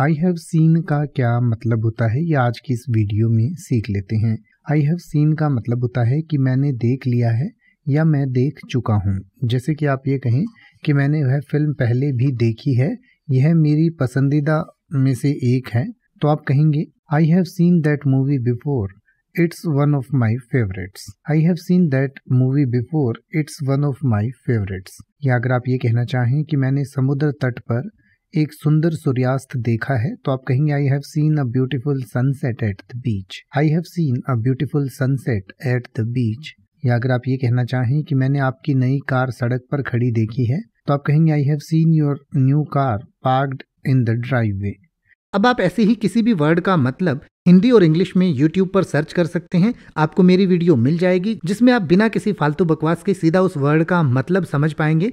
I have scene का क्या मतलब होता है ये आज की इस वीडियो में सीख लेते हैं आई हैव सीन का मतलब होता है कि मैंने देख लिया है या मैं देख चुका हूँ जैसे कि आप ये कहें कि मैंने वह फिल्म पहले भी देखी है यह मेरी पसंदीदा में से एक है तो आप कहेंगे I have seen that movie before it's one of my favourites I have seen that movie before it's one of my favourites या अगर आप ये कहना चाहें कि मैंने समुद्र तट पर एक सुंदर सूर्यास्त देखा है तो आप कहेंगे I have seen a beautiful sunset at the beach I have seen a beautiful sunset at the beach या अगर आप ये कहना चाहें कि मैंने आपकी नई कार सड़क पर खड़ी देखी है तो आप कहेंगे I have seen your new car parked in the driveway अब आप ऐसे ही किसी भी वर्ड का मतलब हिंदी और इंग्लिश में यूट्यूब पर सर्च कर सकते हैं आपको मेरी वीडियो मिल जाएगी जिसमें आप बिना किसी फालतू बकवास के सीधा उस वर्ड का मतलब समझ पाएंगे